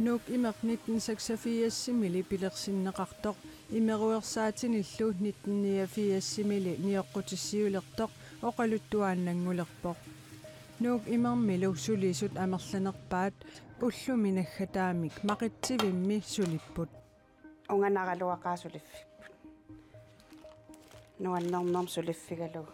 нуук имернит нисаксафиассимили пилерсиннеқартоқ имеруерсаатиниллу 1984 ниоққутиссиулертоқ оқалуттуааннангулерпоқ нуук имермилу сулисут амерланерпаат уллуминаггатаамик мақитсивимми сулиппут унганаралуақаа сулиффиппут нуаннэрнэрм сулиффигалуг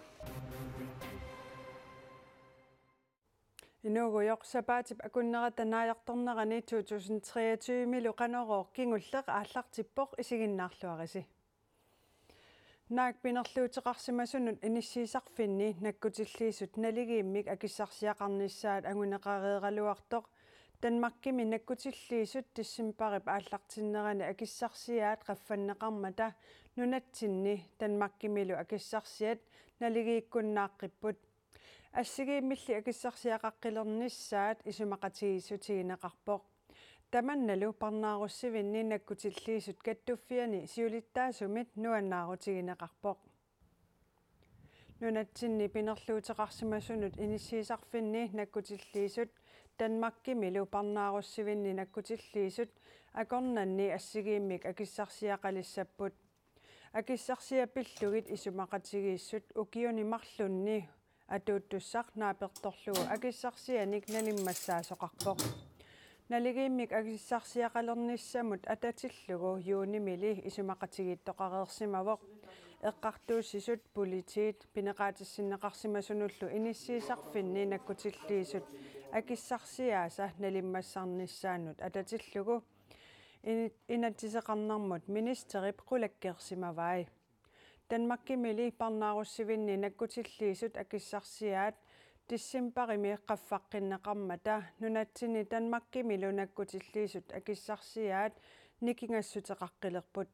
инугуйорсапаатип акуннерата нааярторнерани 2023 луқанороо кингуллеқ ааллартиппоқ исигиннаарлуариси наак пинерлуутеқарсимасунут иниссиисарфинни наккутиллиисут налигииммик акиссарсиақарниссаат агунеқареералуартоқ данмаркими наккутиллиисут тиссимпарип ааллартиннерани акиссарсиаат қаффаннеқармата нунатсинни данмаркимилу акиссарсиат налигииккуннааққиппут ассигииммилли акиссарсиақаққилернissaат исумақатигиссутигинеқарпоқ таманналу парнааруссивинни наккутиллиисут каттуффиани сиулиттаасумит нуаннаарутигинеқарпоқ нунатсинни пинерлуутеқарсимасунут иниссиисарфинни наккутиллиисут данмаккими лу парнааруссивинни наккутиллиисут акорнанни ассигииммик акиссарсиақалиссаппут акиссарсиапиллугит исумақатигииссут укиунимарлунни атууттуссақ нааперторлугу акиссарсианик налиммассаасоқарпоқ налигииммик акиссарсиақалерниссамут ататиллугу юунимили исумақатигиттоқареерсимавоқ эққартууссисут политиит пинеқаатиссиннеқарсимасунуллу иниссиисарфинни наккутиллиисут акиссарсиааса налиммассарниссаанут ататиллугу инатсисеқарнармут министери қулаккерсимаваи Danmarkki mili parnaarussivinni nakkutilliisut akissarsiaat tissimparimi qaffaqqinnaqarmata nunatsini Danmarkki milunakkutilliisut akissarsiaat nikingassuteqaqqilirput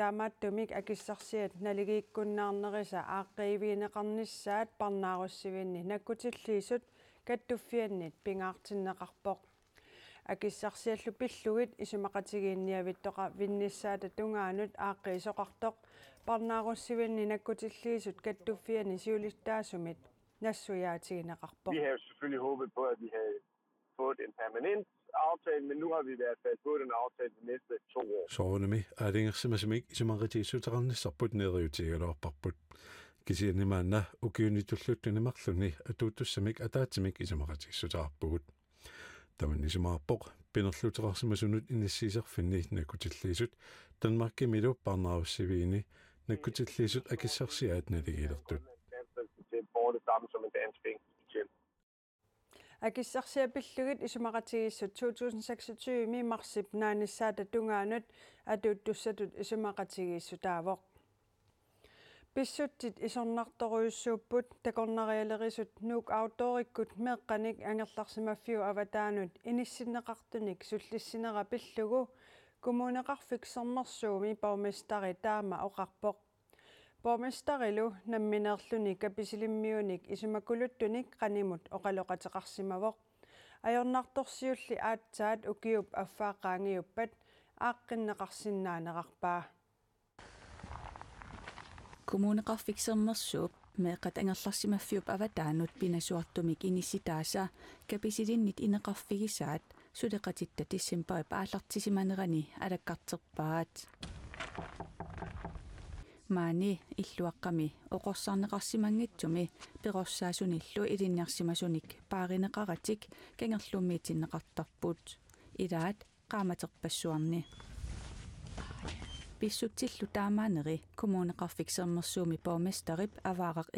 таамааттумик акиссарсиат налигииккуннаарнериса ааққиивиинеқарниссаат парнааруссивинни наккутиллиисут каттуффианнит пингаартиннеқарпоқ акиссарсиаллу пиллугит исумақатигиинниавиттоқа винниссаата тунгаанут ааққиисоқартоқ parnaarussivinninakkutilliisut kattuffiani siulittaasumit nassujaatigineqarpo Vi havde selvfølgelig håbet på at vi havde fået en permanent aftale, men nu har vi i hvert fald fået en aftale de næste to år. Soornemi aalingersimasimik imaritisuteqarnisarput neriutigaluarparput kisiannimaanna ukiunitulluttunimarluni atuuttussamik ataatimik isamaqatissuteqarpugut таманнисимаарпоқ пинерлутерарсимасунут инассиисерфинни накутиллиисут данмарки милу парнааруссивиини наккутиллиисут акиссарсиаат налигилэртут акиссарсиапиллугит исумақатигиссут 2026 ми марсип нааниссаата тунгаанут атууттуссатут исумақатигиссу таавоқ писсутит исорнарторуйуссууппут такорнариалерисут нуук ауториккут меэққаник ангерларсимаффиу аватаанут иниссинеқартуник суллиссинера пиллугу кумунеқарфик сэрмэрсууми паумистари таама оқарпоқ паумистарилу намминерлүни каписилиммиуник исумакулуттуник канимут оқалоқатеқарсимавоқ аёрнарторсиулли аатсаат укиуп аффаақаангиуппат ааққиннеқарсинаанеқарпаа кумунеқарфик сэрмэрсууп avataanut ангерларсимаффиуп аватаанут пинасуартумик иниситааса каписилиннит инеқарфигисаат suleqatitta tissimpai paallartisimanerani alakkarterpaat maani illuaqqami oqorsarneqarsimanngitsumi perorsasunillu ilinniarsimasunik paarineqaratik kangerlummiitinneqartarput ilaat qaamaterpassuarni писсутсиллу таамаанери коммунеқарфиксермерсууми пооместарip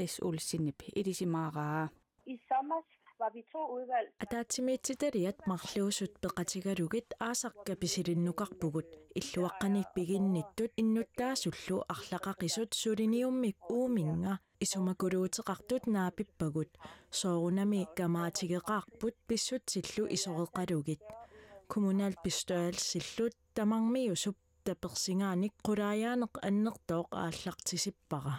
is эс ilisimaaraa i исамас var vi to udvalg. Atatimitsitariat marluusut peqatigalugut aasarkapisirinnukaqpugut illuaqqanit piginnittut innuttaasullu arlaqaqisut suliniummik uuminga исумакулуутеқартут наапиппагут соорунами камаатигеқарпут писсутсиллу исореқалугит коммунал пистуалсиллут тамармиусуп таперсингааник қулааяанеқ аннертооқ ааллартисиппара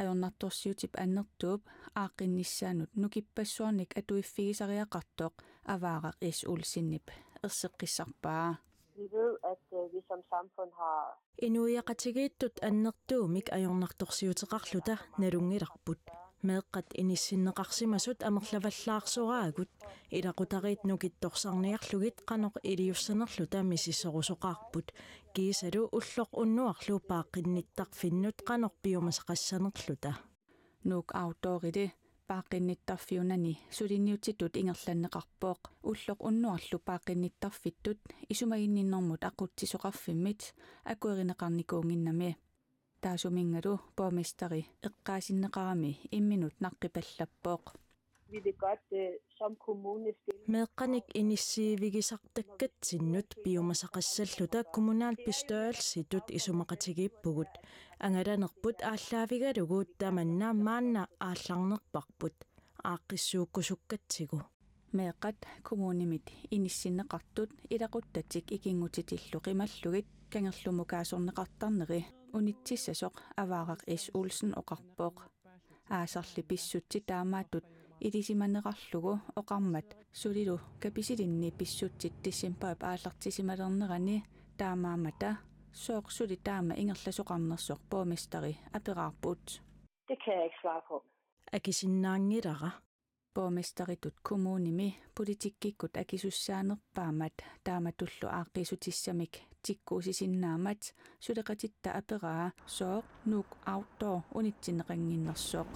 ajornartorsiutip annertuup aaqinnissaanut nukipassuarnik atuiffigisariaqartoq avaaraq is ulsinnip erseqqissarpaa eh, Vi ved, at vi som samfund har... Inuiaqatigiittut annertuumik ajornartorsiuteqarluta nalungirarput meeqqat inissinneqarsimasut amerlavallaarsuraakut ilaqutariit nukittorsarniarlugit qanoq iliussanerlu taamisissorusoqaarput kiisalu ulloq unnuarlu paaqqinnittarfinnut qanoq piumasaqassanerluta nuuk autoride paaqinnittarfiunani sulinniutitut ingerlanneqarpooq уллоқ уннуарлу паақинниттарфиттут исумагиннинэрмут ақутсисоқарфиммит акуэринеқарникуунгиннами таасумингалу помистери эққаасиннеқарами имминут наққипаллаппооқ Meqanik inissivigissartakkat sinnut piumasaqassalluta kommunal pistørelsitut isumaqatigiippugut angalanerput aallaavigalugu tamanna maanna aallarnerparput aaqqissuukkusukkatigu meeqat kommunimit inissinneqartut ilaquttattik ikinngutitillu qimallugit kangerlumukaasuorneqartarneri унитсissasuq аваарaq ис улсен оқарпооқ аасарли писсутси таамааттут илисиманеқарлугу оқармат сулилу каписилинни писсутсит тиссимпаап аалартисималернерани таамаамата сооқсули таама ингерласоқарнерсоқ поомистари апераарпут Det kan jeg ikke svare på. Akisinaangirara borgmesteritut kommunimi politikkikut akisussaanerpaamat taamatullu aaqisutissamik tikkuusisinnaamat suleqatitta aperaa sooq nuuk outdoor unitsinneqanginnersoq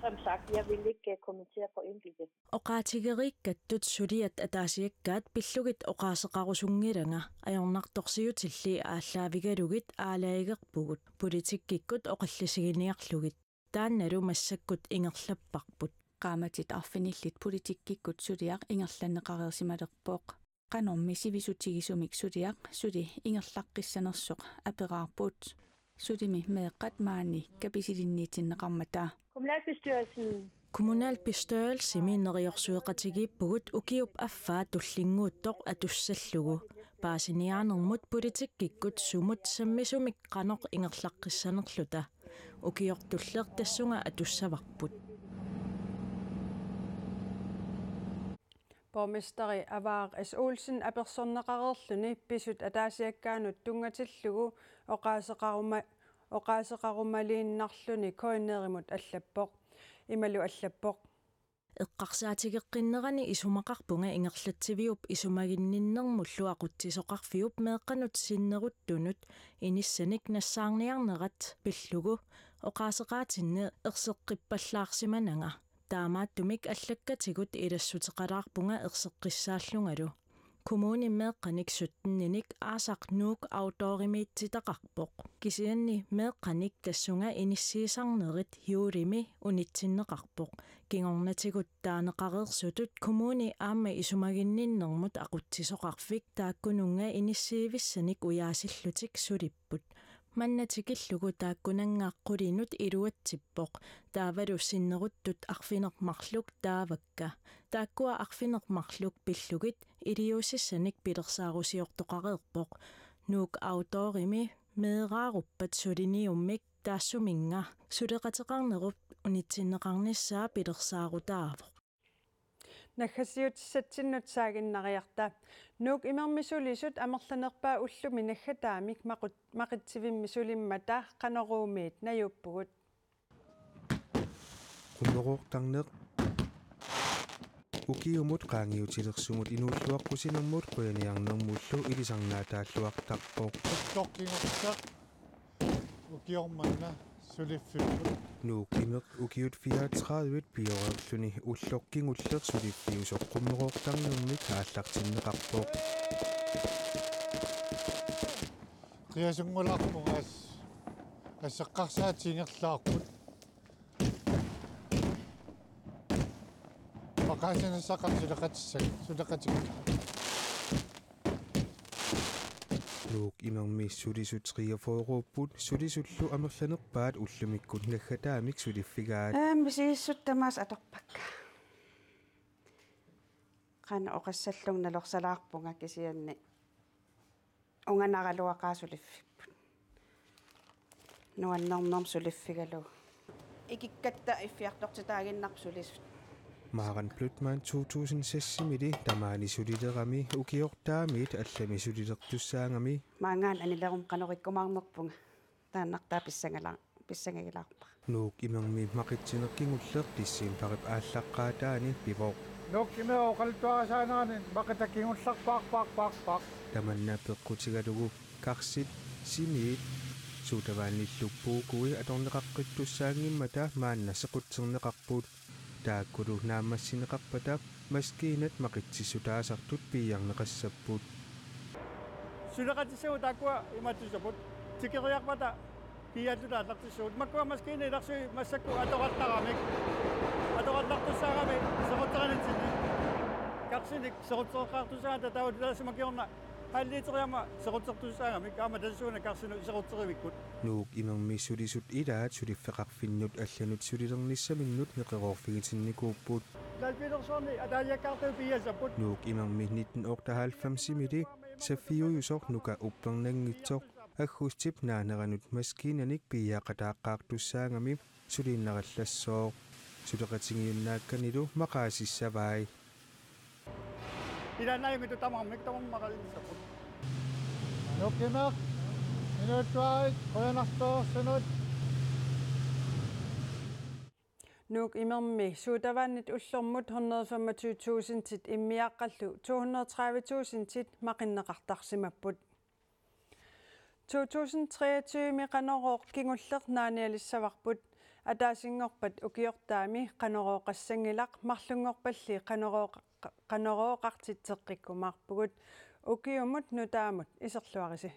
Som sagt, jeg vil ikke kommentere på enkelte. Oqaatigerikkattut suliat ataasiakkaat pillugit oqaaseqarusunngilanga ajornartorsiutilli aallaavigalugit aalaigerpugut politikkikut oqallisiginniarlugit тааннару массаккут ингерлаппарпут qaamatит arfinillit politikkikkut suliaq ингерланеқариерсималерпооқ qanormi sivisutigisumik suliaq suli ingerlaqqissanersuq apeqarput sulimi meeqqat maani kapisilinniitinneqarmata kommunalbestyrelsen Kommunalbestyrelse minneriorsueqatigippugut ukiup affaa tullinguuttoq atussallugu paasiniaanermut politikkikkut sumut sammisumik qanoq ingerlaqqissanerluta ukiortulleq tassunga atussavarput borgmesteri Avar S. Olsen apersorneqarerluni pisut ataasiakkaanut tungatillugu oqaaseqaruma oqaaseqarumaliinnarluni koinnerimut allappoq imalu allappoq эққарсаатигеққиннерани исумақарпунга ингерлатсивиуп исумагинниннэрмуллу ақутсисоқарфиуп меэққанут синнеруттунут иниссаник нассаарниарнерат пиллугу оқаасеқаатинне ерсеққиппаллаарсиманага таама тумик аллаккатигут илассутеқалаарпунга ерсеққиссааллунгалу kommunimme qanik suttenninik aasak nuuk autorimitsitaqarpoq kisianni me qanik tassunga inissiisarnerit hiurimi unitsinneqarpoq kingornatiguttaaneqareersutut kommuni aamma isumaginninnermut aqutsisoqarfik taakkununga inissiivissanik uyaasillutik sulipput маннатикиллугу тааккунангааққулинут илуатсиппоқ таавалуссиннеруттут арфинермарлук таавакка тааккуа арфинермарлук пиллугит илиусиссаник пилерсаарусиортоқареерпоқ нуук ауторими медрааруппат сулиниуммик таассуминга сулеқатеқарнеруп унитсиннеқарниссаа пилерсаарутаавоқ наггасиутиссатсиннутсаагиннариарта нуук имермисулисут амерланерпаа уллуми наггатаамик мақут мақитсивиммисулиммата канеруумиит наюппугут куммеруортарнеқ укиумут қаангиутилерсумут инууллуаққусинэрмут қуяниарнэрмуллу илисарнаатааллуартарпоо тоққингорсақ укиорманна нуукимек укиут 34 пиорерлүни уллоркин уллер сулиффиус оққуммероортарнэрмик ааллартиннеқарпоо риасунгулаарпугаас ассеққарсаатингерлаарпут пакасинасақар сулеқатиссак сулеқатикка суусуук имерми сулисутриафооруппут сулисуллу амерланерпаат уллумиккут наггатаамик сулиффигаат аами сииссуттамаас аторпакка кана оқассаллуг налорсалаарпунга кисианни унганаралуақаасулиффиппут нуаннэрнэрм сулиффигалу икиккатта иффиартортитаагиннар сулисут Maren Bløtman 2007-mili tamani sulilerami ukiortaamit allami sulilertussaangami maangaan anilerum qanorikkumaarmerpunga тааннартаа писсангалаа писсангагилаарпа нуук имерми макитсинеркингуллер тиссиим парип ааллаққаатаани пивоо нуук име оқалтуарасаанаанин макитаккингулларпаарпаарпаарпаар таманна пеққутигалугу карсит симиит суутавааниллуппуукуи аторнеқаққиттуссаангиммата маанна сеқутсернеқарпуут Dagulu na mas sinakakpadap maski na't makitsisuda sa tutpi ang nakasabot. Sinakad siya ang takwa, imatisabot. Sikiriyak pa ta, kaya ito na atlak siya. Magkawa mas kinit, ako siya masak ko ato kami. Ato kat lakto kami, sakot sa kanin siya. Kaksinik, sakot sa kakto siya, tatawad nila Hallitseriama sequtsertussaangami kaamatasuuna karsinu sequtserivikkut nuuk imermi sulisut ilaat suliffeqarfinnut allanut sulilernissaminnut neqeroorfigitinnikuupput lalpilersuarni ataajakkaartuu piasapput nuuk imermi 1998mili saffiuyusoq nuka uppernanngitsoq аггустип наанаранут маскинаник пиаақатааққаартуссаангами сулииннараллассоо сулеқатингиуннаакканилу maqaasissavai Iranayım itu tamam mı? Tamam mı? Saput. Yok yemek. Minutray, koyanakta, sınır. Nuuk imermi suutavaannit ullormut 125000 tit immiaqqallu 230000 tit maqinneqartarsimapput 2023 miqanorooq kingulleq naanialissavarput атаасингорпат укиортаами канерооқассангилақ марлунгорпалли канерооқа qanoroqartitseqqikummarpugut ukiumut nutaamut iserluarisi